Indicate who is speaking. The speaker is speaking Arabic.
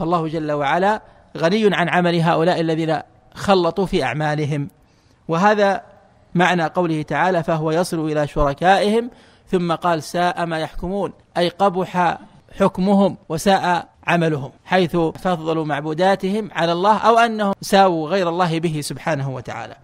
Speaker 1: فالله جل وعلا غني عن عمل هؤلاء الذين خلطوا في اعمالهم وهذا معنى قوله تعالى فهو يصل الى شركائهم ثم قال ساء ما يحكمون اي قبح حكمهم وساء عملهم حيث فضلوا معبوداتهم على الله او انهم ساووا غير الله به سبحانه وتعالى